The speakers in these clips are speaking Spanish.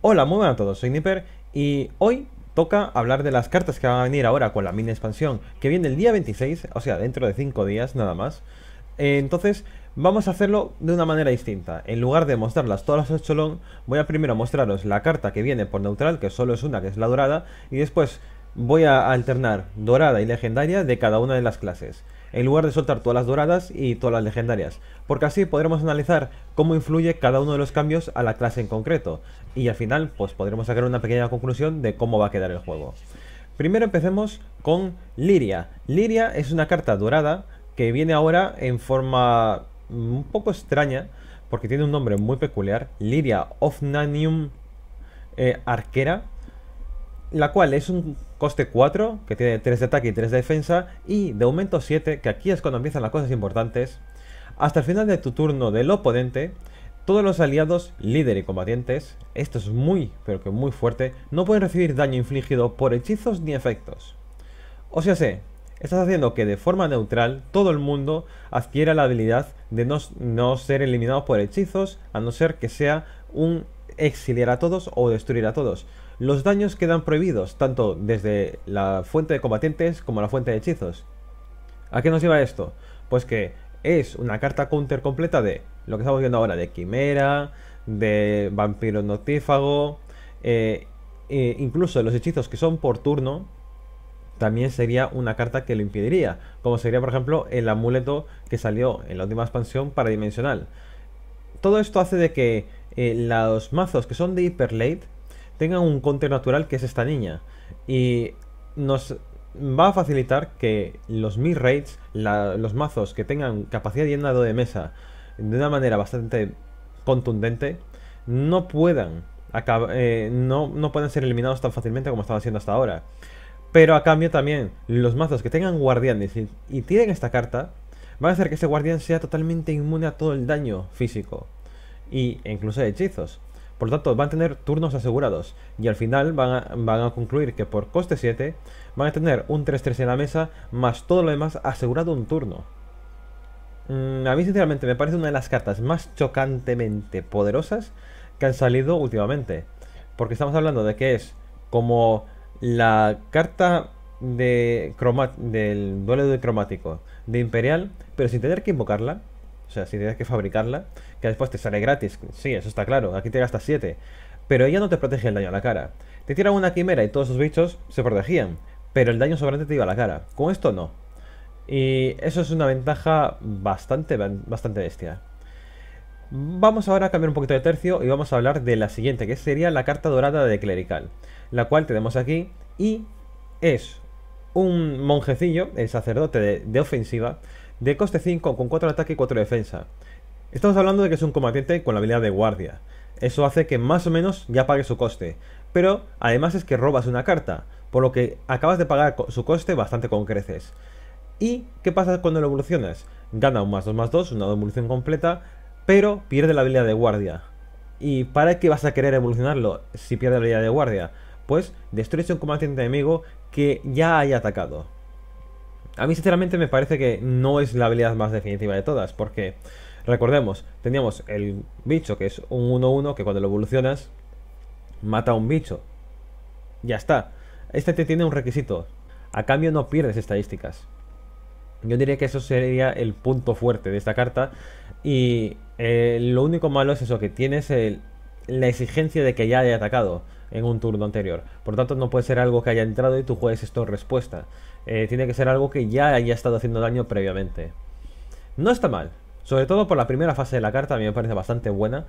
Hola, muy buenas a todos, soy Nipper y hoy toca hablar de las cartas que van a venir ahora con la mini expansión que viene el día 26, o sea, dentro de 5 días nada más. Eh, entonces, vamos a hacerlo de una manera distinta. En lugar de mostrarlas todas a cholón, voy a primero mostraros la carta que viene por neutral, que solo es una, que es la dorada, y después voy a alternar dorada y legendaria de cada una de las clases en lugar de soltar todas las doradas y todas las legendarias, porque así podremos analizar cómo influye cada uno de los cambios a la clase en concreto, y al final pues podremos sacar una pequeña conclusión de cómo va a quedar el juego. Primero empecemos con Liria. Liria es una carta dorada que viene ahora en forma mm, un poco extraña, porque tiene un nombre muy peculiar, Liria Ofnanium eh, Arquera, la cual es un coste 4, que tiene 3 de ataque y 3 de defensa, y de aumento 7, que aquí es cuando empiezan las cosas importantes. Hasta el final de tu turno del oponente, todos los aliados, líder y combatientes, esto es muy, pero que muy fuerte, no pueden recibir daño infligido por hechizos ni efectos. O sea, sé, estás haciendo que de forma neutral todo el mundo adquiera la habilidad de no, no ser eliminado por hechizos, a no ser que sea un exiliar a todos o destruir a todos. Los daños quedan prohibidos, tanto desde la fuente de combatientes como la fuente de hechizos. ¿A qué nos lleva esto? Pues que es una carta counter completa de lo que estamos viendo ahora, de Quimera, de Vampiro Notífago, eh, e incluso los hechizos que son por turno, también sería una carta que lo impediría, como sería por ejemplo el amuleto que salió en la última expansión para Dimensional. Todo esto hace de que eh, los mazos que son de late tengan un counter natural que es esta niña. Y nos va a facilitar que los mid raids, los mazos que tengan capacidad de llenado de mesa de una manera bastante contundente, no puedan, eh, no, ser eliminados tan fácilmente como estaban haciendo hasta ahora. Pero a cambio también, los mazos que tengan guardianes y, y tienen esta carta, van a hacer que ese guardián sea totalmente inmune a todo el daño físico y, incluso hechizos. Por lo tanto, van a tener turnos asegurados y al final van a, concluir que por coste 7 van a tener un 3-3 en la mesa más todo lo demás asegurado un turno. Mm, a mí sinceramente me parece una de las cartas más chocantemente poderosas que han salido últimamente. Porque estamos hablando de que es como la carta del duelo de cromático de Imperial, pero sin tener que invocarla, o sea, si tienes que fabricarla, que después te sale gratis. Sí, eso está claro. Aquí te gastas 7. Pero ella no te protege el daño a la cara. Te tiran una quimera y todos esos bichos se protegían. Pero el daño sobrante te iba a la cara. Con esto no. Y eso es una ventaja bastante, bastante bestia. Vamos ahora a cambiar un poquito de tercio y vamos a hablar de la siguiente, que sería la carta dorada de clerical. La cual tenemos aquí y es un monjecillo, el sacerdote de ofensiva, de coste 5 con 4 de ataque y 4 de defensa. Estamos hablando de que es un combatiente con la habilidad de guardia. Eso hace que más o menos ya pague su coste. Pero además es que robas una carta, por lo que acabas de pagar su coste bastante con creces. ¿Y qué pasa cuando lo evolucionas? Gana un más 2 más 2, una evolución completa, pero pierde la habilidad de guardia. ¿Y para qué vas a querer evolucionarlo si pierde la habilidad de guardia? Pues destruye un combatiente enemigo que ya haya atacado. A mí sinceramente me parece que no es la habilidad más definitiva de todas, porque recordemos, teníamos el bicho que es un 1-1 que cuando lo evolucionas mata a un bicho. Ya está. Este te tiene un requisito. A cambio no pierdes estadísticas. Yo diría que eso sería el punto fuerte de esta carta. Y eh, lo único malo es eso, que tienes el, la exigencia de que ya haya atacado en un turno anterior. Por tanto, no puede ser algo que haya entrado y tú juegues esto en respuesta. Eh, tiene que ser algo que ya haya estado haciendo daño previamente. No está mal. Sobre todo por la primera fase de la carta, a mí me parece bastante buena.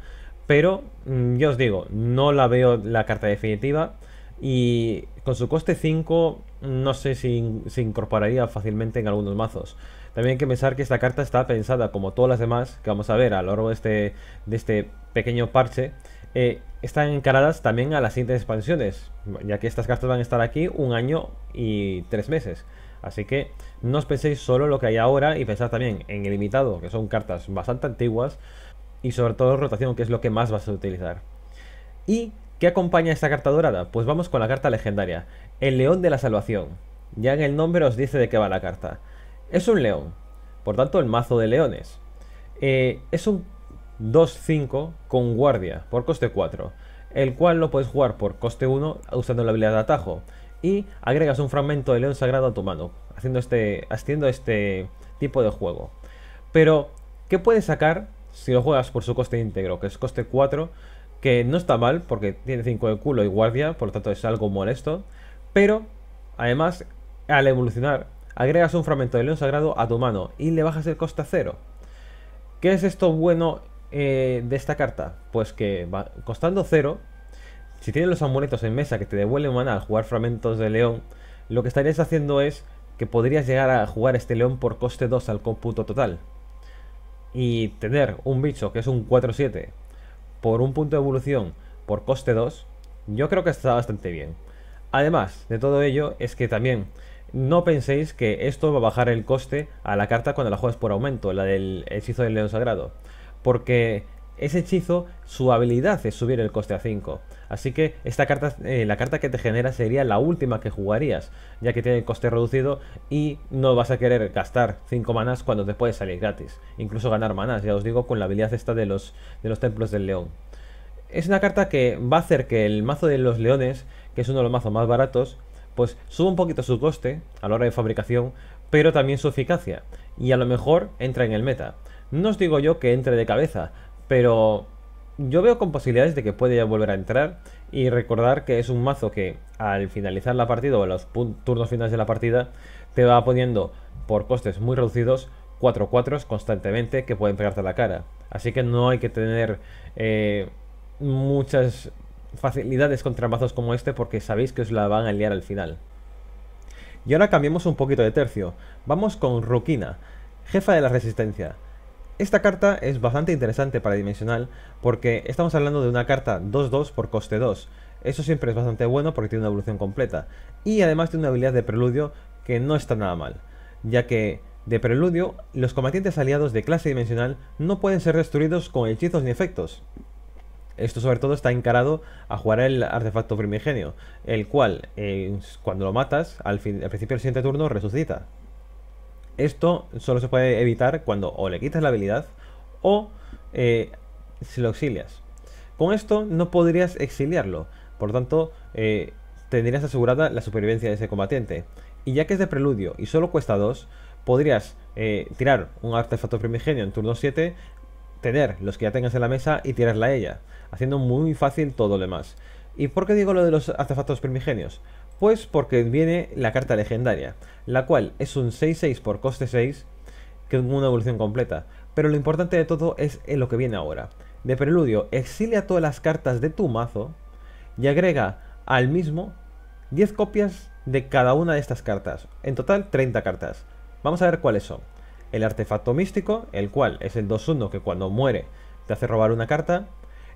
Pero, mm, yo os digo, no la veo la carta definitiva. Y con su coste 5, no sé si se incorporaría fácilmente en algunos mazos. También hay que pensar que esta carta está pensada, como todas las demás, que vamos a ver a lo largo de este, de este pequeño parche, eh, están encaradas también a las siguientes expansiones, ya que estas cartas van a estar aquí un año y tres meses. Así que no os penséis solo lo que hay ahora y pensad también en el limitado, que son cartas bastante antiguas, y sobre todo rotación, que es lo que más vas a utilizar. ¿Y qué acompaña esta carta dorada? Pues vamos con la carta legendaria, el León de la Salvación. Ya en el nombre os dice de qué va la carta. Es un león, por tanto el mazo de leones. Eh, es un 2-5 con guardia por coste 4, el cual lo puedes jugar por coste 1 usando la habilidad de atajo y agregas un fragmento de león sagrado a tu mano, haciendo este, haciendo este tipo de juego. Pero, ¿qué puedes sacar si lo juegas por su coste íntegro, que es coste 4? Que no está mal, porque tiene 5 de culo y guardia, por lo tanto es algo molesto. Pero, además, al evolucionar, agregas un fragmento de león sagrado a tu mano y le bajas el coste a 0. ¿Qué es esto bueno eh, de esta carta? Pues que va, costando 0, si tienes los amuletos en mesa que te devuelven mana al jugar fragmentos de león, lo que estarías haciendo es que podrías llegar a jugar este león por coste 2 al cómputo total. Y tener un bicho que es un 4-7 por un punto de evolución por coste 2, yo creo que está bastante bien. Además de todo ello, es que también no penséis que esto va a bajar el coste a la carta cuando la juegas por aumento, la del hechizo del león sagrado porque ese hechizo, su habilidad es subir el coste a 5. Así que esta carta, eh, la carta que te genera sería la última que jugarías, ya que tiene el coste reducido y no vas a querer gastar 5 manas cuando te puede salir gratis. Incluso ganar manas. ya os digo, con la habilidad esta de los, de los templos del león. Es una carta que va a hacer que el mazo de los leones, que es uno de los mazos más baratos, pues suba un poquito su coste a la hora de fabricación, pero también su eficacia. Y a lo mejor entra en el meta. No os digo yo que entre de cabeza, pero yo veo con posibilidades de que puede ya volver a entrar y recordar que es un mazo que al finalizar la partida o en los turnos finales de la partida te va poniendo por costes muy reducidos 4 4 constantemente que pueden pegarte a la cara. Así que no hay que tener eh, muchas facilidades contra mazos como este porque sabéis que os la van a liar al final. Y ahora cambiemos un poquito de tercio. Vamos con Rukina, jefa de la resistencia. Esta carta es bastante interesante para dimensional porque estamos hablando de una carta 2-2 por coste 2. Eso siempre es bastante bueno porque tiene una evolución completa. Y además tiene una habilidad de preludio que no está nada mal, ya que de preludio los combatientes aliados de clase dimensional no pueden ser destruidos con hechizos ni efectos. Esto sobre todo está encarado a jugar el artefacto primigenio, el cual eh, cuando lo matas al principio del siguiente turno resucita. Esto solo se puede evitar cuando o le quitas la habilidad o eh, si lo exilias. Con esto no podrías exiliarlo, por tanto eh, tendrías asegurada la supervivencia de ese combatiente. Y ya que es de preludio y solo cuesta 2, podrías eh, tirar un artefacto primigenio en turno 7, tener los que ya tengas en la mesa y tirarla a ella, haciendo muy fácil todo lo demás. ¿Y por qué digo lo de los artefactos primigenios? Pues porque viene la carta legendaria, la cual es un 6-6 por coste 6, que es una evolución completa. Pero lo importante de todo es eh, lo que viene ahora. De preludio, exilia todas las cartas de tu mazo y agrega al mismo 10 copias de cada una de estas cartas. En total 30 cartas. Vamos a ver cuáles son. El artefacto místico, el cual es el 2-1 que cuando muere te hace robar una carta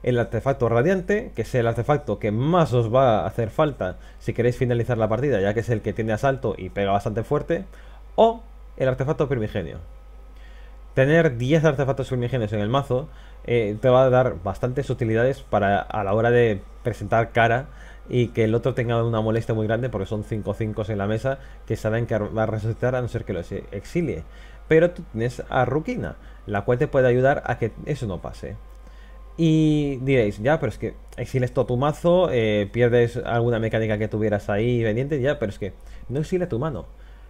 el artefacto radiante, que es el artefacto que más os va a hacer falta si queréis finalizar la partida, ya que es el que tiene asalto y pega bastante fuerte, o el artefacto primigenio. Tener 10 artefactos primigenios en el mazo eh, te va a dar bastantes utilidades para a la hora de presentar cara y que el otro tenga una molestia muy grande porque son 5 5 en la mesa que saben que va a resucitar a no ser que los exilie. Pero tú tienes a Rukina, la cual te puede ayudar a que eso no pase. Y diréis, ya, pero es que exiles todo tu mazo, eh, pierdes alguna mecánica que tuvieras ahí pendiente, ya, pero es que no exiles tu mano.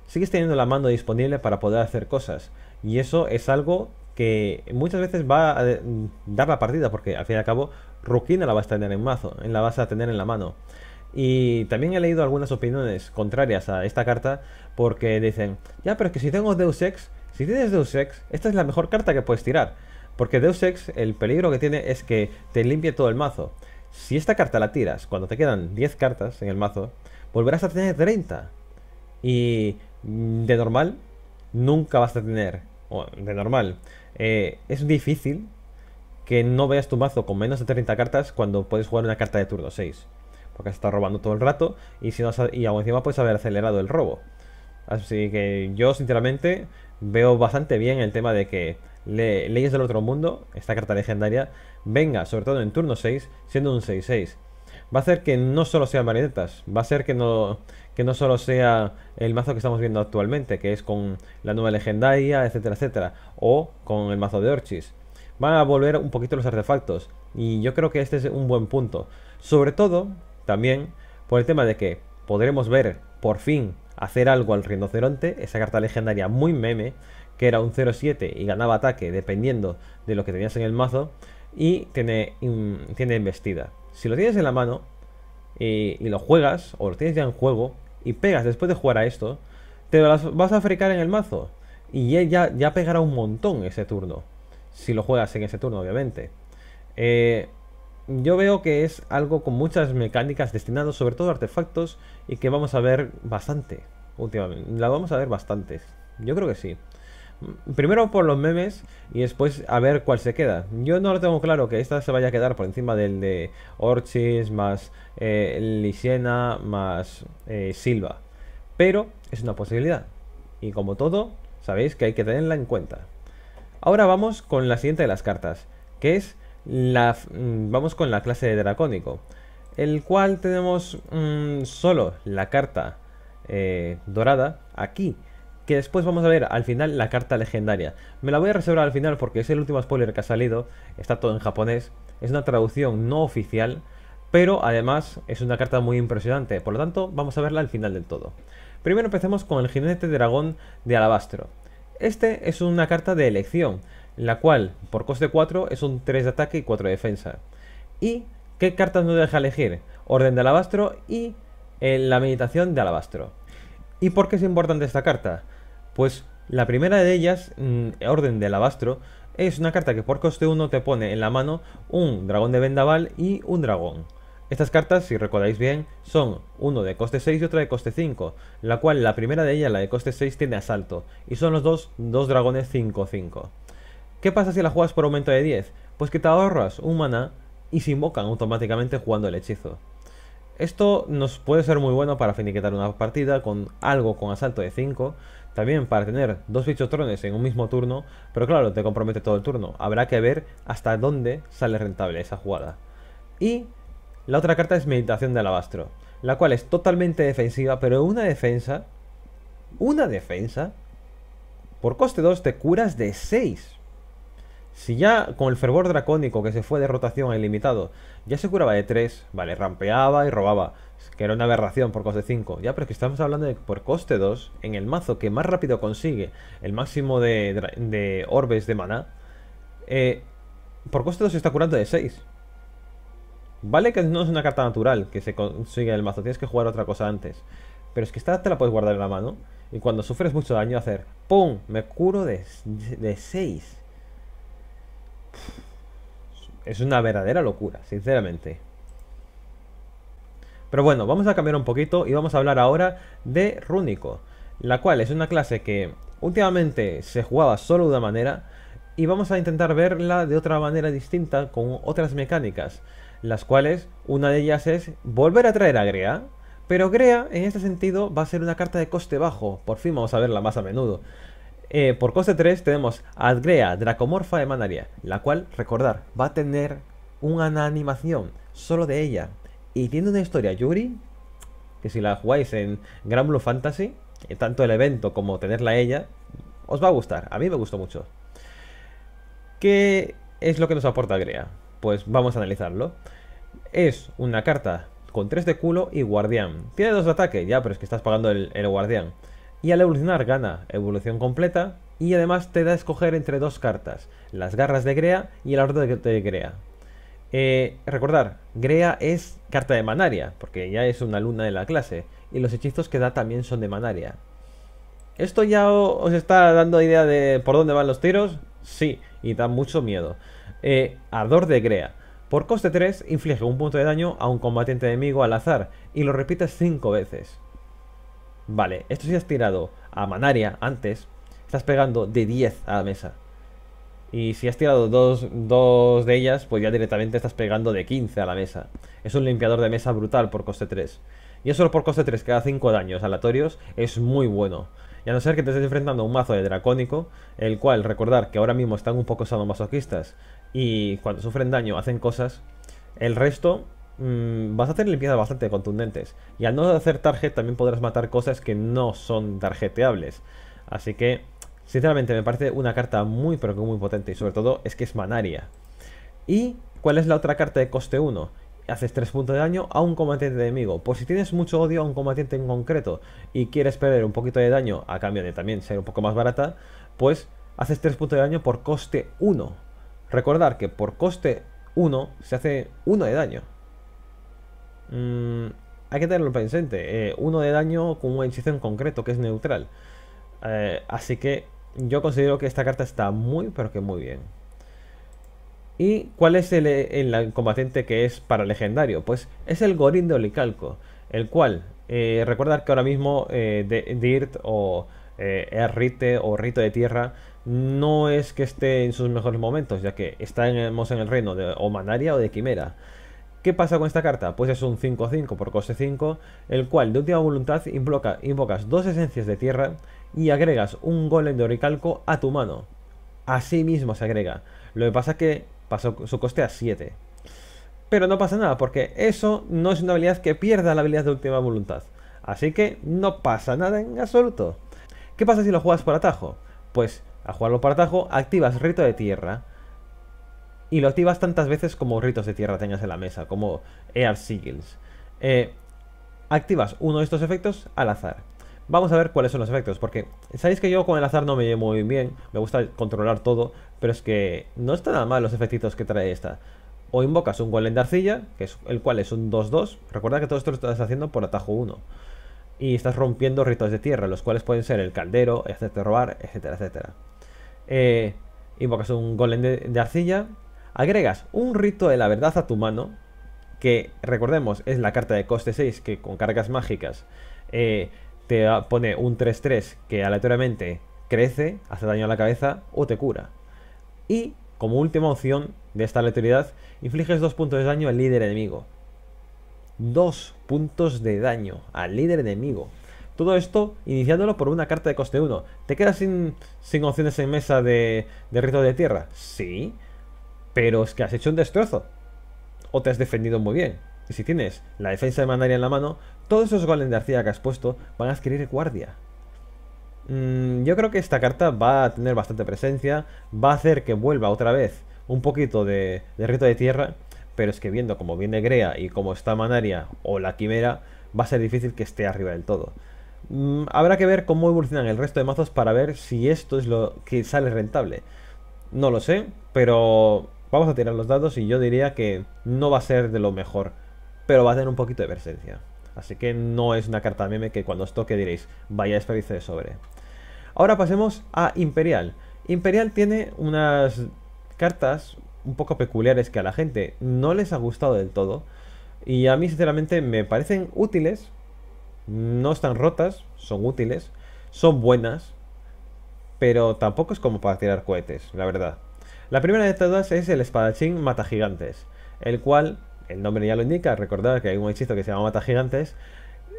Sigues teniendo la mano disponible para poder hacer cosas. Y eso es algo que muchas veces va a mm, dar la partida, porque al fin y al cabo, Rukina la vas a tener en mazo, eh, la vas a tener en la mano. Y también he leído algunas opiniones contrarias a esta carta, porque dicen, ya, pero es que si tengo Deus Ex, si tienes Deus Ex, esta es la mejor carta que puedes tirar. Porque Deus Ex, el peligro que tiene es que te limpie todo el mazo. Si esta carta la tiras cuando te quedan 10 cartas en el mazo, volverás a tener 30. Y de normal, nunca vas a tener. de normal, eh, es difícil que no veas tu mazo con menos de 30 cartas cuando puedes jugar una carta de turno 6. Porque se está robando todo el rato y, si no, y aún encima puedes haber acelerado el robo. Así que yo, sinceramente, veo bastante bien el tema de que Leyes del Otro Mundo, esta carta legendaria, venga, sobre todo en turno 6, siendo un 6-6. Va a hacer que no solo sean marionetas, va a ser que no, que no solo sea el mazo que estamos viendo actualmente, que es con la nueva legendaria, etcétera, etcétera, o con el mazo de Orchis. Van a volver un poquito los artefactos, y yo creo que este es un buen punto. Sobre todo, también, por el tema de que podremos ver, por fin, hacer algo al rinoceronte, esa carta legendaria muy meme, que era un 0-7 y ganaba ataque dependiendo de lo que tenías en el mazo. Y tiene, tiene embestida. Si lo tienes en la mano y, lo juegas, o lo tienes ya en juego, y pegas después de jugar a esto, te vas a frecar en el mazo. Y ya, ya pegará un montón ese turno. Si lo juegas en ese turno, obviamente. Eh, yo veo que es algo con muchas mecánicas destinadas sobre todo a artefactos y que vamos a ver bastante últimamente. La vamos a ver bastantes. Yo creo que sí. Primero por los memes y después a ver cuál se queda. Yo no tengo claro que esta se vaya a quedar por encima del de Orchis, más eh, más eh, Silva. Pero es una posibilidad. Y como todo, sabéis que hay que tenerla en cuenta. Ahora vamos con la siguiente de las cartas, que es la... Mm, vamos con la clase de Dracónico. El cual tenemos mm, solo la carta eh, dorada aquí que después vamos a ver al final la carta legendaria. Me la voy a reservar al final porque es el último spoiler que ha salido, está todo en japonés, es una traducción no oficial, pero además es una carta muy impresionante, por lo tanto vamos a verla al final del todo. Primero empecemos con el jinete dragón de alabastro. Este es una carta de elección, la cual por coste 4 es un 3 de ataque y 4 de defensa. ¿Y qué cartas nos deja elegir? Orden de alabastro y eh, la meditación de alabastro. ¿Y por qué es importante esta carta? Pues la primera de ellas, mm, Orden del Alabastro, es una carta que por coste 1 te pone en la mano un dragón de vendaval y un dragón. Estas cartas, si recordáis bien, son uno de coste 6 y otra de coste 5, la cual la primera de ellas, la de coste 6, tiene asalto, y son los dos, dos dragones 5-5. ¿Qué pasa si la juegas por aumento de 10? Pues que te ahorras un maná y se invocan automáticamente jugando el hechizo. Esto nos puede ser muy bueno para finiquitar una partida con algo con asalto de 5, también para tener dos bichotrones en un mismo turno, pero claro, te compromete todo el turno, habrá que ver hasta dónde sale rentable esa jugada. Y la otra carta es Meditación de Alabastro, la cual es totalmente defensiva, pero una defensa, una defensa, por coste 2 te curas de 6. Si ya con el fervor dracónico que se fue de rotación ilimitado, ya se curaba de 3, vale, rampeaba y robaba, que era una aberración por coste 5, ya, pero es que estamos hablando de que por coste 2, en el mazo que más rápido consigue el máximo de, de orbes de maná, eh, por coste 2 se está curando de 6. Vale que no es una carta natural que se consigue en el mazo, tienes que jugar otra cosa antes, pero es que esta te la puedes guardar en la mano y cuando sufres mucho daño hacer, ¡pum! Me curo de, de 6. Es una verdadera locura, sinceramente. Pero bueno, vamos a cambiar un poquito y vamos a hablar ahora de Rúnico. La cual es una clase que últimamente se jugaba solo de una manera y vamos a intentar verla de otra manera distinta con otras mecánicas. Las cuales, una de ellas es volver a traer a Grea. Pero Grea, en este sentido, va a ser una carta de coste bajo. Por fin vamos a verla más a menudo. Eh, por coste 3 tenemos a Adgrea, Dracomorfa de Manaria, la cual, recordar, va a tener una animación solo de ella. Y tiene una historia, Yuri, que si la jugáis en Granblue Blue Fantasy, eh, tanto el evento como tenerla ella, os va a gustar. A mí me gustó mucho. ¿Qué es lo que nos aporta Adgrea? Pues vamos a analizarlo. Es una carta con 3 de culo y guardián. Tiene dos de ataque, ya, pero es que estás pagando el, el guardián y al evolucionar gana evolución completa y además te da a escoger entre dos cartas, las garras de Grea y el ardor de, Grea. Eh, recordar, Grea es carta de Manaria, porque ya es una alumna de la clase, y los hechizos que da también son de Manaria. ¿Esto ya os está dando idea de por dónde van los tiros? Sí, y da mucho miedo. Eh, ardor de Grea. Por coste 3, inflige un punto de daño a un combatiente enemigo al azar, y lo repites 5 veces. Vale, esto si has tirado a Manaria antes, estás pegando de 10 a la mesa. Y si has tirado dos, de ellas, pues ya directamente estás pegando de 15 a la mesa. Es un limpiador de mesa brutal por coste 3. Y eso por coste 3 que da 5 daños aleatorios es muy bueno. Y a no ser que te estés enfrentando a un mazo de dracónico, el cual, recordar que ahora mismo están un poco masoquistas y cuando sufren daño hacen cosas, el resto mmm, vas a hacer limpiezas bastante contundentes. Y al no hacer target también podrás matar cosas que no son targeteables. Así que, sinceramente, me parece una carta muy, pero que muy potente. Y sobre todo, es que es manaria. ¿Y cuál es la otra carta de coste 1? Haces 3 puntos de daño a un combatiente enemigo. Por si tienes mucho odio a un combatiente en concreto y quieres perder un poquito de daño a cambio de también ser un poco más barata, pues haces 3 puntos de daño por coste 1. Recordar que por coste 1 se hace 1 de daño. Mm, hay que tenerlo presente. Eh, uno de daño con un hechizo en concreto que es neutral. Eh, así que yo considero que esta carta está muy, pero que muy bien. ¿Y cuál es el, eh, combatiente que es para legendario? Pues es el Gorin de Olicalco, el cual, recuerda que ahora mismo de, Dirt o Errite o Rito de Tierra no es que esté en sus mejores momentos, ya que estamos en, el reino de Omanaria o de Quimera. ¿Qué pasa con esta carta? Pues es un 5-5 por coste 5, el cual de última voluntad invocas dos esencias de tierra y agregas un golem de oricalco a tu mano. Así mismo se agrega. Lo que pasa es que pasó su coste a 7. Pero no pasa nada, porque eso no es una habilidad que pierda la habilidad de última voluntad. Así que no pasa nada en absoluto. ¿Qué pasa si lo juegas por atajo? Pues al jugarlo por atajo activas Rito de Tierra y lo activas tantas veces como ritos de tierra tengas en la mesa, como air Sigils. Eh, activas uno de estos efectos al azar. Vamos a ver cuáles son los efectos, porque sabéis que yo con el azar no me llevo muy bien, me gusta controlar todo, pero es que no está nada mal los efectitos que trae esta. O invocas un golem de arcilla, que es, el cual es un 2-2, recuerda que todo esto lo estás haciendo por atajo 1. Y estás rompiendo ritos de tierra, los cuales pueden ser el caldero, etcétera, robar, etcétera, etcétera. Eh, invocas un golem de arcilla, Agregas un rito de la verdad a tu mano, que recordemos es la carta de coste 6 que con cargas mágicas eh, te pone un 3-3 que aleatoriamente crece, hace daño a la cabeza o te cura. Y como última opción de esta aleatoriedad, infliges 2 puntos de daño al líder enemigo. 2 puntos de daño al líder enemigo. Todo esto iniciándolo por una carta de coste 1. ¿Te quedas sin, opciones en mesa de rito de tierra? Sí, pero es que has hecho un destrozo. O te has defendido muy bien. Y si tienes la defensa de manaria en la mano, todos esos goles de arcilla que has puesto van a adquirir guardia. Mm, yo creo que esta carta va a tener bastante presencia. Va a hacer que vuelva otra vez un poquito de, rito de tierra. Pero es que viendo cómo viene Grea y cómo está Manaria o la Quimera, va a ser difícil que esté arriba del todo. Mm, habrá que ver cómo evolucionan el resto de mazos para ver si esto es lo que sale rentable. No lo sé, pero Vamos a tirar los dados y yo diría que no va a ser de lo mejor, pero va a tener un poquito de presencia. Así que no es una carta meme que cuando os toque diréis, vaya desperdicio de sobre. Ahora pasemos a Imperial. Imperial tiene unas cartas un poco peculiares que a la gente no les ha gustado del todo. Y a mí sinceramente me parecen útiles. No están rotas, son útiles. Son buenas. Pero tampoco es como para tirar cohetes, la verdad. La primera de todas es el espadachín mata gigantes, el cual, el nombre ya lo indica, recordad que hay un hechizo que se llama mata gigantes,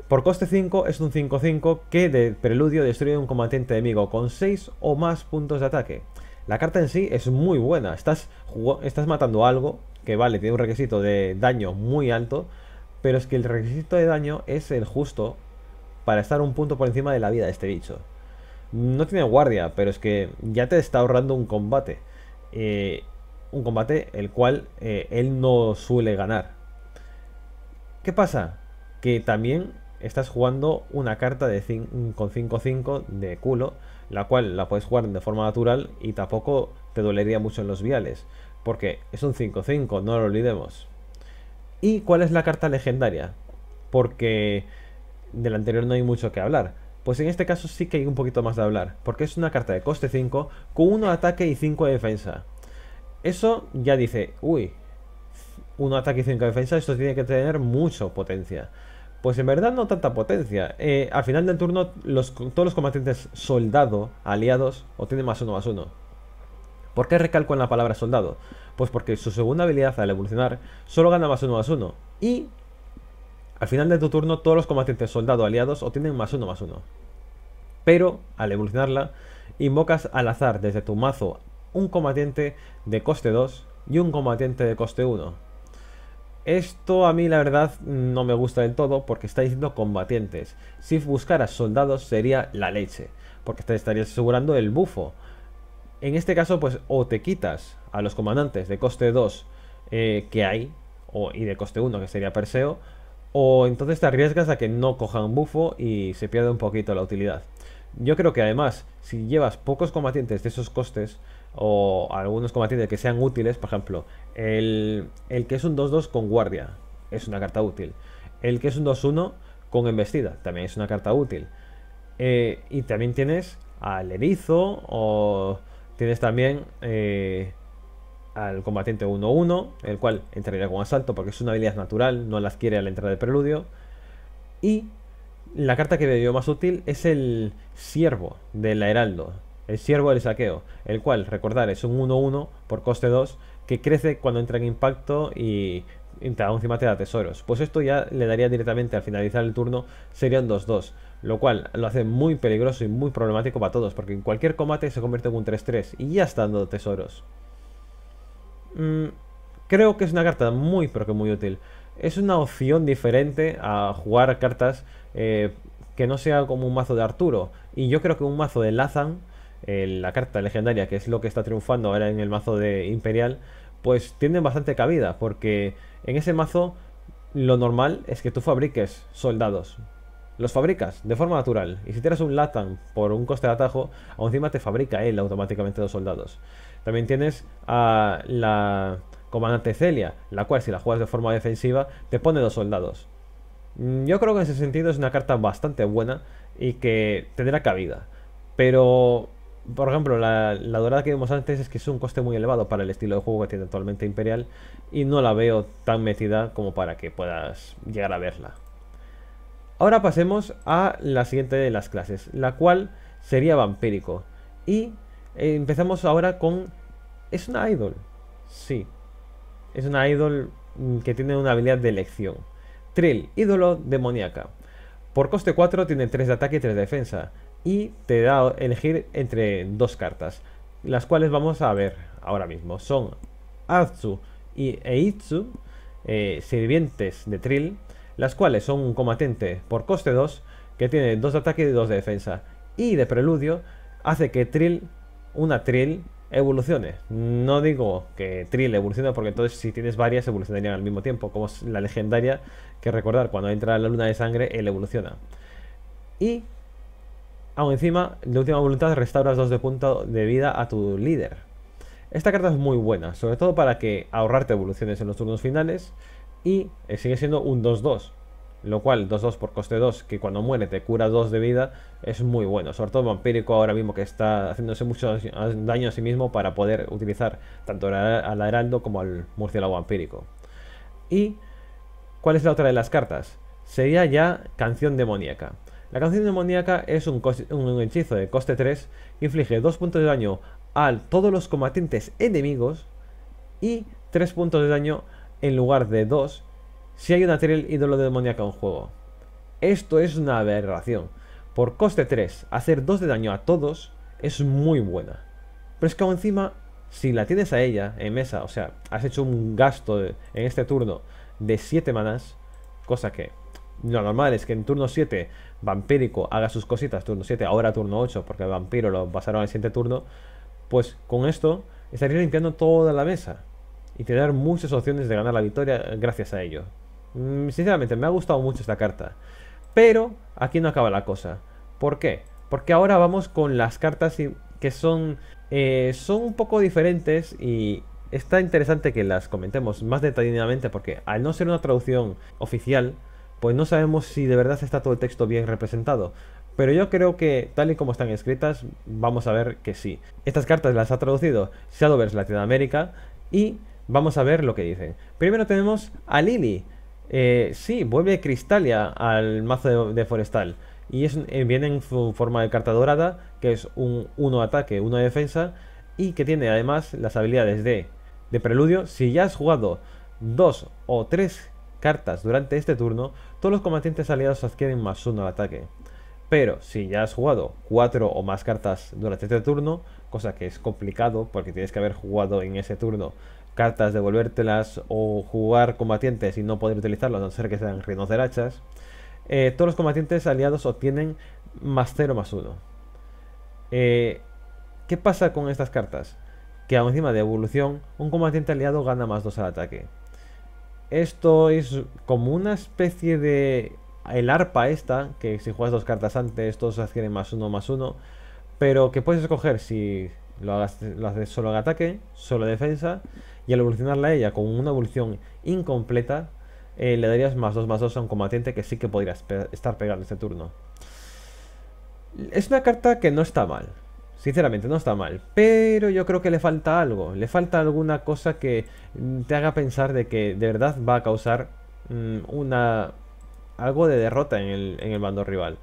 por coste 5 es un 5-5 que de preludio destruye un combatiente enemigo con 6 o más puntos de ataque. La carta en sí es muy buena, estás, estás matando algo que vale, tiene un requisito de daño muy alto, pero es que el requisito de daño es el justo para estar un punto por encima de la vida de este bicho. No tiene guardia, pero es que ya te está ahorrando un combate. Eh, un combate el cual eh, él no suele ganar. ¿Qué pasa? Que también estás jugando una carta de con 5-5 de culo, la cual la puedes jugar de forma natural y tampoco te dolería mucho en los viales, porque es un 5-5, no lo olvidemos. ¿Y cuál es la carta legendaria? Porque del anterior no hay mucho que hablar. Pues en este caso sí que hay un poquito más de hablar, porque es una carta de coste 5, con 1 ataque y 5 de defensa. Eso ya dice, uy, 1 ataque y 5 de defensa, esto tiene que tener mucho potencia. Pues en verdad no tanta potencia. Eh, al final del turno, los, todos los combatientes soldado, aliados, obtienen más uno más uno. ¿Por qué recalco en la palabra soldado? Pues porque su segunda habilidad al evolucionar solo gana más uno más uno. Y al final de tu turno, todos los combatientes soldados aliados obtienen más uno más uno. Pero, al evolucionarla, invocas al azar desde tu mazo un combatiente de coste 2 y un combatiente de coste 1. Esto a mí la verdad no me gusta del todo porque está diciendo combatientes. Si buscaras soldados sería la leche, porque te estarías asegurando el bufo. En este caso pues o te quitas a los comandantes de coste 2 eh, que hay, o, y de coste 1 que sería Perseo, o entonces te arriesgas a que no cojan bufo y se pierde un poquito la utilidad. Yo creo que además, si llevas pocos combatientes de esos costes, o algunos combatientes que sean útiles, por ejemplo, el, el que es un 2-2 con guardia, es una carta útil. El que es un 2-1 con embestida, también es una carta útil. Eh, y también tienes al erizo, o tienes también... Eh, al combatiente 1-1, el cual entraría con asalto porque es una habilidad natural, no la adquiere al entrar de preludio. Y la carta que me dio más útil es el siervo del heraldo, el siervo del saqueo, el cual, recordar, es un 1-1 por coste 2 que crece cuando entra en impacto y entra encima te da tesoros. Pues esto ya le daría directamente al finalizar el turno, serían un 2-2, lo cual lo hace muy peligroso y muy problemático para todos, porque en cualquier combate se convierte en un 3-3 y ya está dando tesoros. Mm, creo que es una carta muy, pero que muy útil. Es una opción diferente a jugar cartas eh, que no sea como un mazo de Arturo. Y yo creo que un mazo de Lazan, eh, la carta legendaria, que es lo que está triunfando ahora en el mazo de Imperial, pues tiene bastante cabida, porque en ese mazo lo normal es que tú fabriques soldados. Los fabricas de forma natural. Y si tienes un Latan por un coste de atajo, aún encima te fabrica él automáticamente dos soldados. También tienes a la comandante Celia, la cual si la juegas de forma defensiva te pone dos soldados. Mm, yo creo que en ese sentido es una carta bastante buena y que tendrá cabida. Pero, por ejemplo, la, la dorada que vimos antes es que es un coste muy elevado para el estilo de juego que tiene actualmente Imperial y no la veo tan metida como para que puedas llegar a verla. Ahora pasemos a la siguiente de las clases, la cual sería vampírico. Y eh, empezamos ahora con... Es una idol, sí. Es una idol mm, que tiene una habilidad de elección. Trill, ídolo demoníaca. Por coste 4 tiene 3 de ataque y 3 de defensa. Y te da elegir entre dos cartas, las cuales vamos a ver ahora mismo. Son Azu y Eitsu, eh, sirvientes de Trill, las cuales son un combatente por coste 2, que tiene 2 de ataque y 2 de defensa. Y de preludio, hace que Trill una trill evolucione. No digo que trill evolucione porque entonces si tienes varias evolucionarían al mismo tiempo, como es la legendaria que recordar, cuando entra la luna de sangre, él evoluciona. Y aún encima, de última voluntad, restauras dos de punto de vida a tu líder. Esta carta es muy buena, sobre todo para que ahorrarte evoluciones en los turnos finales y eh, sigue siendo un 2-2. Lo cual, 2-2 por coste 2, que cuando muere te cura 2 de vida, es muy bueno. Sobre todo Vampírico ahora mismo que está haciéndose mucho daño a sí mismo para poder utilizar tanto al Heraldo como al Murciélago Vampírico. ¿Y cuál es la otra de las cartas? Sería ya Canción Demoníaca. La canción demoníaca es un, un, hechizo de coste 3 que inflige 2 puntos de daño a todos los combatientes enemigos y 3 puntos de daño en lugar de 2 si hay una material ídolo demoníaca en juego. Esto es una aberración. Por coste 3, hacer 2 de daño a todos es muy buena. Pero es que encima, si la tienes a ella en mesa, o sea, has hecho un gasto en este turno de 7 manas, cosa que lo normal es que en turno 7 Vampírico haga sus cositas, turno 7, ahora turno 8, porque el vampiro lo pasaron al siguiente turno, pues con esto estaría limpiando toda la mesa y tener muchas opciones de ganar la victoria gracias a ello. Mm, sinceramente, me ha gustado mucho esta carta. Pero aquí no acaba la cosa. ¿Por qué? Porque ahora vamos con las cartas que son, eh, son un poco diferentes y está interesante que las comentemos más detalladamente porque al no ser una traducción oficial, pues no sabemos si de verdad está todo el texto bien representado. Pero yo creo que tal y como están escritas, vamos a ver que sí. Estas cartas las ha traducido Shadowverse Latinoamérica y vamos a ver lo que dicen. Primero tenemos a Lily, eh, sí, vuelve Cristalia al mazo de, Forestal. Y es, eh, viene en su forma de carta dorada, que es un 1 ataque, 1 defensa, y que tiene además las habilidades de, de preludio. Si ya has jugado 2 o 3 cartas durante este turno, todos los combatientes aliados adquieren más 1 al ataque. Pero si ya has jugado 4 o más cartas durante este turno, cosa que es complicado porque tienes que haber jugado en ese turno cartas, devolvértelas o jugar combatientes y no poder utilizarlas a no ser que sean rinocerachas, eh, todos los combatientes aliados obtienen más 0 más 1. Eh, ¿Qué pasa con estas cartas? Que encima de evolución, un combatiente aliado gana más 2 al ataque. Esto es como una especie de... El arpa esta, que si juegas dos cartas antes, todos adquieren más uno más uno Pero que puedes escoger si lo, hagas, haces solo al ataque, solo defensa y al evolucionarla ella con una evolución incompleta, eh, le darías más 2 más 2 a un combatiente que sí que podría estar pegando este turno. Es una carta que no está mal, sinceramente no está mal, pero yo creo que le falta algo, le falta alguna cosa que mm, te haga pensar de que de verdad va a causar mm, una algo de derrota en el, en el bando rival.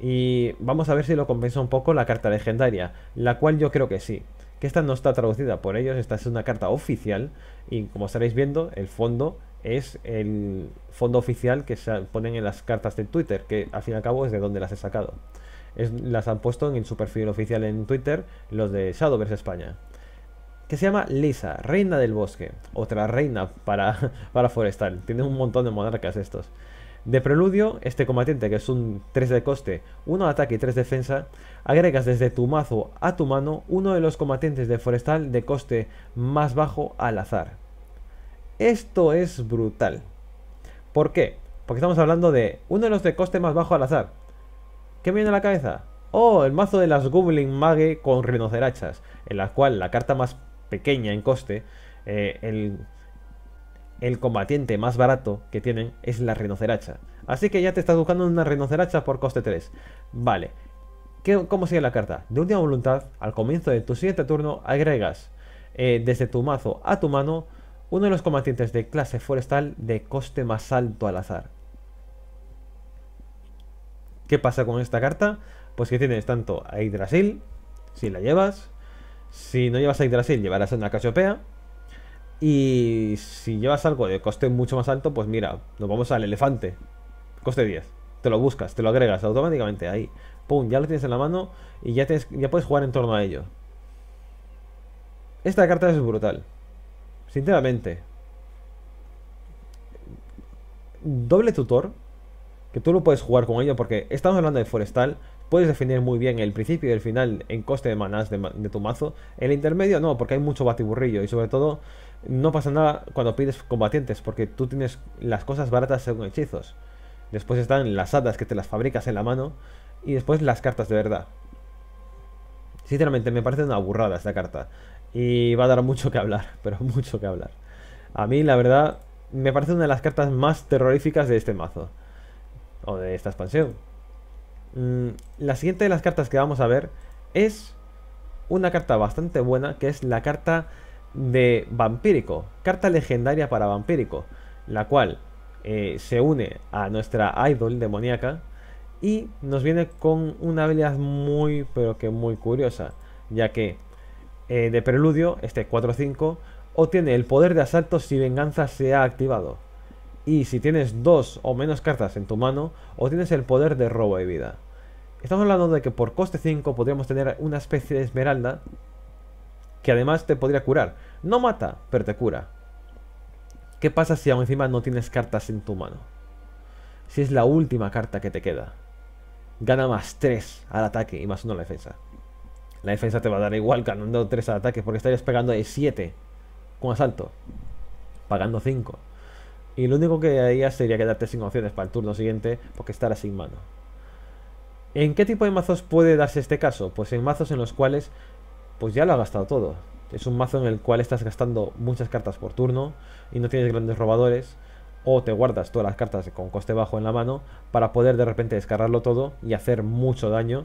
Y vamos a ver si lo compensa un poco la carta legendaria, la cual yo creo que sí esta no está traducida por ellos, esta es una carta oficial y como estaréis viendo, el fondo es el fondo oficial que se ponen en las cartas de Twitter, que al fin y al cabo es de donde las he sacado. las han puesto en su perfil oficial en Twitter los de Shadowverse España. Que se llama Lisa, reina del bosque. Otra reina para, para Forestal. Tiene un montón de monarcas estos. De preludio, este combatiente, que es un 3 de coste, 1 de ataque y 3 defensa, agregas desde tu mazo a tu mano uno de los combatientes de forestal de coste más bajo al azar. Esto es brutal. ¿Por qué? Porque estamos hablando de uno de los de coste más bajo al azar. ¿Qué me viene a la cabeza? Oh, el mazo de las Goblin Mage con rinocerachas, en la cual la carta más pequeña en coste, eh, el el combatiente más barato que tienen es la Rinoceracha. Así que ya te estás buscando una Rinoceracha por coste 3. Vale. ¿Qué, ¿Cómo sigue la carta? De última voluntad, al comienzo de tu siguiente turno, agregas eh, desde tu mazo a tu mano uno de los combatientes de clase forestal de coste más alto al azar. ¿Qué pasa con esta carta? Pues que tienes tanto a Hidrasil, si la llevas. Si no llevas a Hidrasil, llevarás a una cachopea y si llevas algo de coste mucho más alto, pues mira, nos vamos al elefante. Coste 10. Te lo buscas, te lo agregas automáticamente ahí. Pum, ya lo tienes en la mano y ya, ya puedes jugar en torno a ello. Esta carta es brutal. Sinceramente. Doble tutor. Que tú lo puedes jugar con ello porque estamos hablando de forestal. Puedes definir muy bien el principio y el final en coste de manás de, de tu mazo. El intermedio no, porque hay mucho batiburrillo y sobre todo no pasa nada cuando pides combatientes, porque tú tienes las cosas baratas según hechizos. Después están las hadas que te las fabricas en la mano. Y después las cartas de verdad. Sinceramente, me parece una burrada esta carta. Y va a dar mucho que hablar, pero mucho que hablar. A mí, la verdad, me parece una de las cartas más terroríficas de este mazo. O de esta expansión. Mm, la siguiente de las cartas que vamos a ver es una carta bastante buena, que es la carta de Vampírico, carta legendaria para Vampírico, la cual eh, se une a nuestra idol demoníaca y nos viene con una habilidad muy, pero que muy curiosa, ya que eh, de preludio, este 4-5, obtiene el poder de asalto si venganza se ha activado. Y si tienes dos o menos cartas en tu mano, obtienes el poder de robo de vida. Estamos hablando de que por coste 5 podríamos tener una especie de esmeralda que además te podría curar. No mata, pero te cura. ¿Qué pasa si aún encima no tienes cartas en tu mano? Si es la última carta que te queda. Gana más 3 al ataque y más 1 a la defensa. La defensa te va a dar igual ganando 3 al ataque porque estarías pegando de 7 con asalto. Pagando 5. Y lo único que haría sería quedarte sin opciones para el turno siguiente porque estarás sin mano. ¿En qué tipo de mazos puede darse este caso? Pues en mazos en los cuales pues ya lo ha gastado todo. Es un mazo en el cual estás gastando muchas cartas por turno y no tienes grandes robadores. O te guardas todas las cartas con coste bajo en la mano para poder de repente descargarlo todo y hacer mucho daño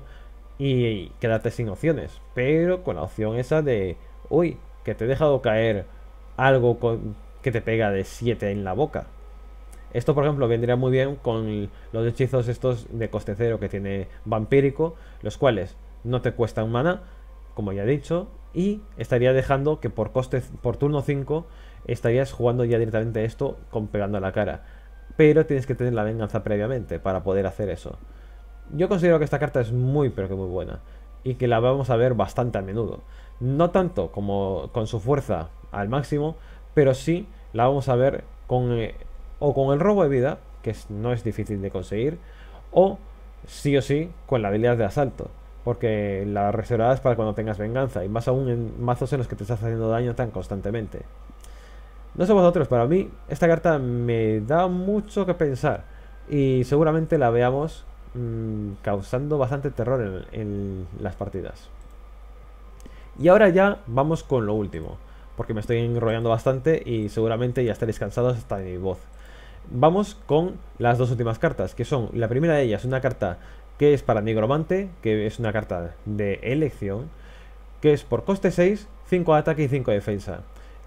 y quedarte sin opciones. Pero con la opción esa de, uy, que te he dejado caer algo que te pega de 7 en la boca. Esto, por ejemplo, vendría muy bien con los hechizos estos de coste cero que tiene Vampírico, los cuales no te cuestan mana, como ya he dicho, y estaría dejando que por coste por turno 5 estarías jugando ya directamente esto con pegando a la cara. Pero tienes que tener la venganza previamente para poder hacer eso. Yo considero que esta carta es muy pero que muy buena y que la vamos a ver bastante a menudo. No tanto como con su fuerza al máximo, pero sí la vamos a ver con eh, o con el robo de vida, que no es difícil de conseguir, o sí o sí con la habilidad de asalto porque la reservada para cuando tengas venganza, y más aún en mazos en los que te estás haciendo daño tan constantemente. No sé vosotros, para mí esta carta me da mucho que pensar, y seguramente la veamos mm, causando bastante terror en, las partidas. Y ahora ya vamos con lo último, porque me estoy enrollando bastante y seguramente ya estaréis cansados hasta mi voz. Vamos con las dos últimas cartas, que son la primera de ellas, una carta que es para Nigromante, que es una carta de elección, que es por coste 6, 5 ataque y 5 defensa.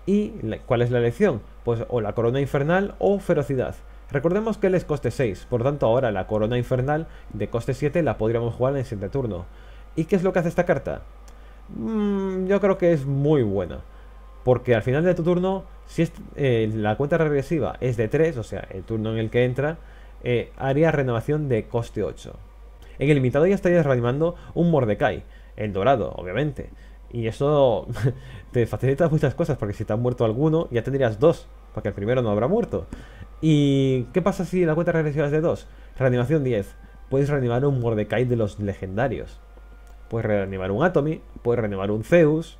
¿Y cuál es la elección? Pues o la corona infernal o ferocidad. Recordemos que él es coste 6, por tanto ahora la corona infernal de coste 7 la podríamos jugar en el siguiente turno. ¿Y qué es lo que hace esta carta? Mm, yo creo que es muy buena. Porque al final de tu turno, si eh, la cuenta regresiva es de 3, o sea, el turno en el que entra, eh, haría renovación de coste 8. En el limitado ya estarías reanimando un Mordecai, el dorado, obviamente. Y eso te facilita muchas cosas, porque si te han muerto alguno, ya tendrías dos, porque el primero no habrá muerto. ¿Y qué pasa si la cuenta regresiva es de dos? Reanimación 10. Puedes reanimar un Mordecai de los legendarios. Puedes reanimar un Atomy, puedes reanimar un Zeus,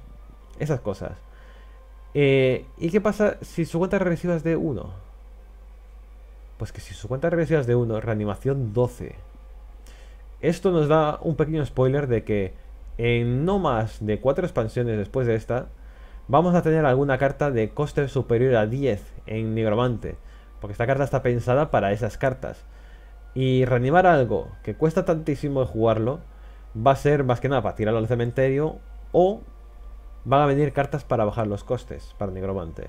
esas cosas. Eh, ¿Y qué pasa si su cuenta regresiva es de 1? Pues que si su cuenta regresiva es de 1, reanimación 12. Esto nos da un pequeño spoiler de que en no más de 4 expansiones después de esta, vamos a tener alguna carta de coste superior a 10 en Negromante porque esta carta está pensada para esas cartas. Y reanimar algo que cuesta tantísimo jugarlo, va a ser más que nada para tirarlo al cementerio o van a venir cartas para bajar los costes para Negromante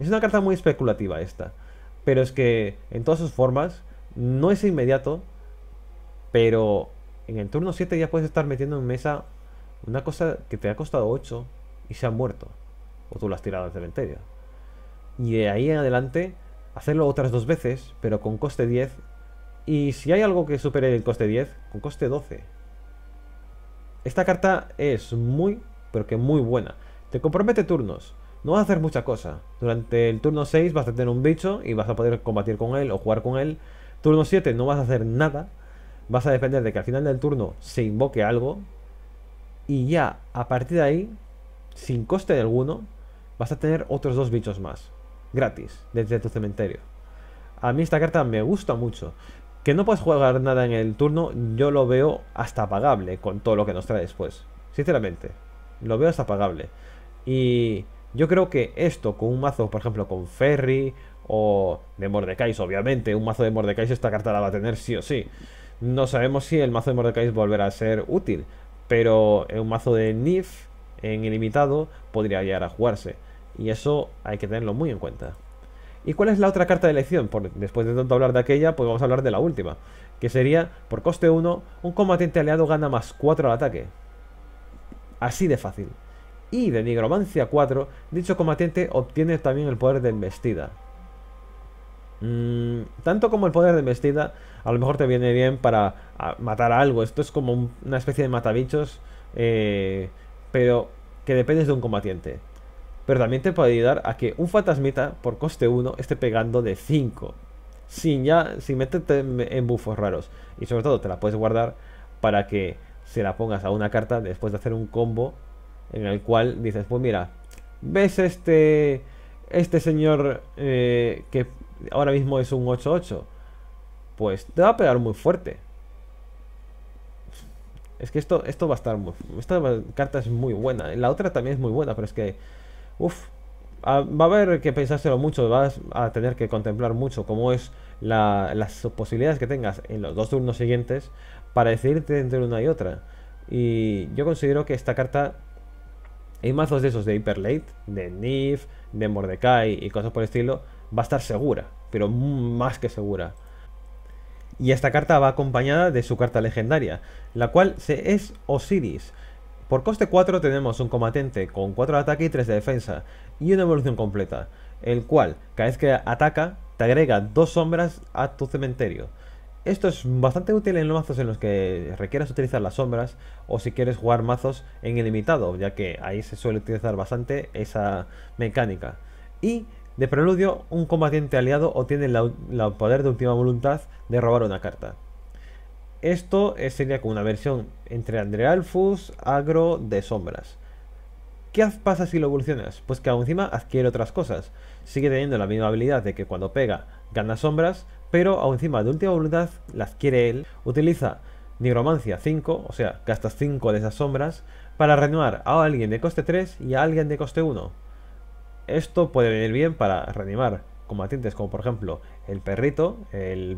Es una carta muy especulativa esta, pero es que en todas sus formas no es inmediato pero en el turno 7 ya puedes estar metiendo en mesa una cosa que te ha costado 8 y se ha muerto. O tú la has tirado al cementerio. Y de ahí en adelante, hacerlo otras dos veces, pero con coste 10. Y si hay algo que supere el coste 10, con coste 12. Esta carta es muy, pero que muy buena. Te compromete turnos. No vas a hacer mucha cosa. Durante el turno 6 vas a tener un bicho y vas a poder combatir con él o jugar con él. Turno 7 no vas a hacer nada vas a depender de que al final del turno se invoque algo y ya a partir de ahí, sin coste alguno, vas a tener otros dos bichos más, gratis, desde tu cementerio. A mí esta carta me gusta mucho. Que no puedes jugar nada en el turno, yo lo veo hasta pagable con todo lo que nos trae después. Sinceramente, lo veo hasta pagable. Y yo creo que esto con un mazo, por ejemplo, con Ferry o de Mordecai, obviamente, un mazo de Mordecai esta carta la va a tener sí o sí. No sabemos si el mazo de Mordekaiser volverá a ser útil, pero un mazo de Nif en ilimitado podría llegar a jugarse. Y eso hay que tenerlo muy en cuenta. ¿Y cuál es la otra carta de elección? después de tanto hablar de aquella, pues vamos a hablar de la última. Que sería, por coste 1, un combatiente aliado gana más 4 al ataque. Así de fácil. Y de Nigromancia 4, dicho combatiente obtiene también el poder de embestida. Mm, tanto como el poder de embestida, a lo mejor te viene bien para matar a algo. Esto es como una especie de matabichos, eh, pero que dependes de un combatiente. Pero también te puede ayudar a que un fantasmita por coste 1 esté pegando de 5. Sin ya, sin meterte en, bufos raros. Y sobre todo te la puedes guardar para que se la pongas a una carta después de hacer un combo en el cual dices, pues mira, ves este, este señor eh, que ahora mismo es un 8-8 pues te va a pegar muy fuerte. Es que esto, esto va a estar muy... Esta carta es muy buena. La otra también es muy buena, pero es que... Uf, va a haber que pensárselo mucho, vas a tener que contemplar mucho cómo es las posibilidades que tengas en los dos turnos siguientes para decidirte entre una y otra. Y yo considero que esta carta hay mazos de esos de Hyper de Nif, de Mordecai y cosas por el estilo, va a estar segura, pero más que segura y esta carta va acompañada de su carta legendaria, la cual se es Osiris. Por coste 4 tenemos un combatente con 4 de ataque y 3 de defensa, y una evolución completa, el cual, cada vez que ataca, te agrega 2 sombras a tu cementerio. Esto es bastante útil en los mazos en los que requieras utilizar las sombras o si quieres jugar mazos en ilimitado, ya que ahí se suele utilizar bastante esa mecánica. Y de preludio, un combatiente aliado obtiene el poder de última voluntad de robar una carta. Esto eh, sería como una versión entre Andrealfus, Agro, de Sombras. ¿Qué pasa si lo evolucionas? Pues que aún encima adquiere otras cosas. Sigue teniendo la misma habilidad de que cuando pega gana sombras, pero aún encima de última voluntad la adquiere él. Utiliza Nigromancia 5, o sea, gastas 5 de esas sombras, para renovar a alguien de coste 3 y a alguien de coste 1. Esto puede venir bien para reanimar combatientes como por ejemplo el perrito, el,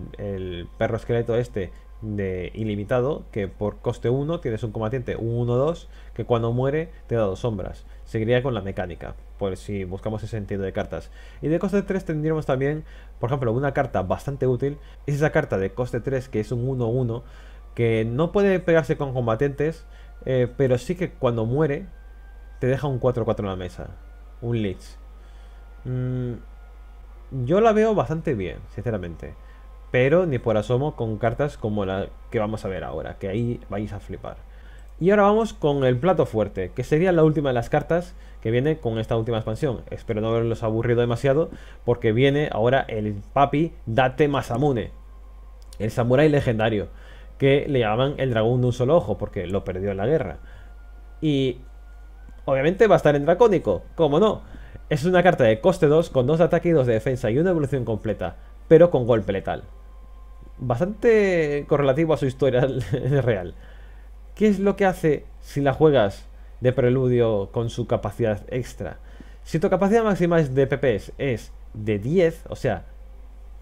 perro esqueleto este de ilimitado, que por coste 1 tienes un combatiente 1-2 que cuando muere te da dos sombras. Seguiría con la mecánica, por si buscamos ese sentido de cartas. Y de coste 3 tendríamos también, por ejemplo, una carta bastante útil. Es esa carta de coste 3 que es un 1-1, que no puede pegarse con combatientes, eh, pero sí que cuando muere te deja un 4-4 en la mesa. Un Lich. Mm, yo la veo bastante bien, sinceramente. Pero ni por asomo con cartas como la que vamos a ver ahora, que ahí vais a flipar. Y ahora vamos con el plato fuerte, que sería la última de las cartas que viene con esta última expansión. Espero no haberlos aburrido demasiado, porque viene ahora el papi Date Masamune, el samurái legendario, que le llamaban el dragón de un solo ojo, porque lo perdió en la guerra. Y obviamente va a estar en dracónico, ¿cómo no? Es una carta de coste 2 con 2 de ataque y 2 de defensa y una evolución completa, pero con golpe letal. Bastante correlativo a su historia real. ¿Qué es lo que hace si la juegas de preludio con su capacidad extra? Si tu capacidad máxima es de PPs es de 10, o sea,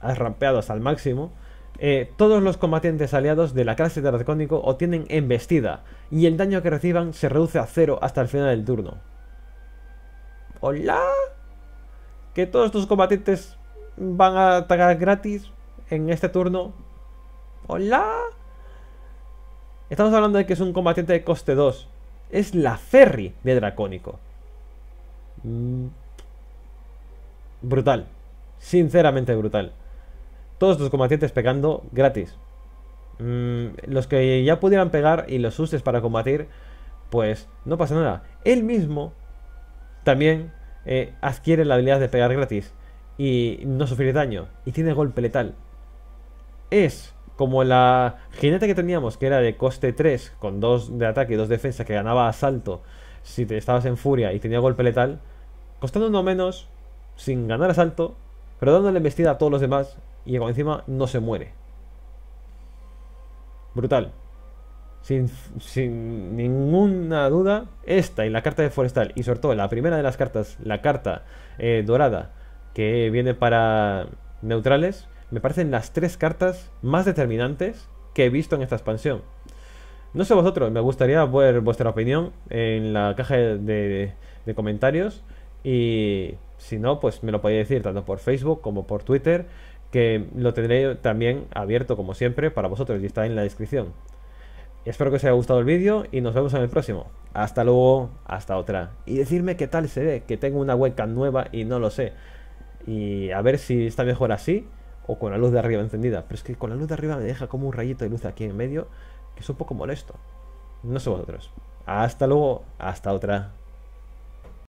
has rampeado hasta el máximo, eh, todos los combatientes aliados de la clase de dracónico obtienen embestida y el daño que reciban se reduce a 0 hasta el final del turno. ¿Hola? ¿Que todos tus combatientes van a atacar gratis en este turno? ¿Hola? Estamos hablando de que es un combatiente de coste 2. Es la Ferry de Dracónico. Mm. Brutal. Sinceramente brutal. Todos tus combatientes pegando gratis. Mm, los que ya pudieran pegar y los uses para combatir, pues no pasa nada. Él mismo también eh, adquiere la habilidad de pegar gratis y no sufrir daño. Y tiene golpe letal. Es como la jineta que teníamos, que era de coste 3, con 2 de ataque y 2 de defensa, que ganaba asalto si te estabas en furia y tenía golpe letal. Costando uno menos, sin ganar asalto, pero dándole embestida a todos los demás y encima no se muere. Brutal sin, ninguna duda, esta y la carta de forestal, y sobre todo la primera de las cartas, la carta eh, dorada, que viene para neutrales, me parecen las tres cartas más determinantes que he visto en esta expansión. No sé vosotros, me gustaría ver vuestra opinión en la caja de, de comentarios y si no, pues me lo podéis decir tanto por Facebook como por Twitter, que lo tendré también abierto como siempre para vosotros y está en la descripción. Espero que os haya gustado el vídeo y nos vemos en el próximo. Hasta luego, hasta otra. Y decirme qué tal se ve, que tengo una webcam nueva y no lo sé. Y a ver si está mejor así o con la luz de arriba encendida. Pero es que con la luz de arriba me deja como un rayito de luz aquí en medio, que es un poco molesto. No sé vosotros. Hasta luego, hasta otra.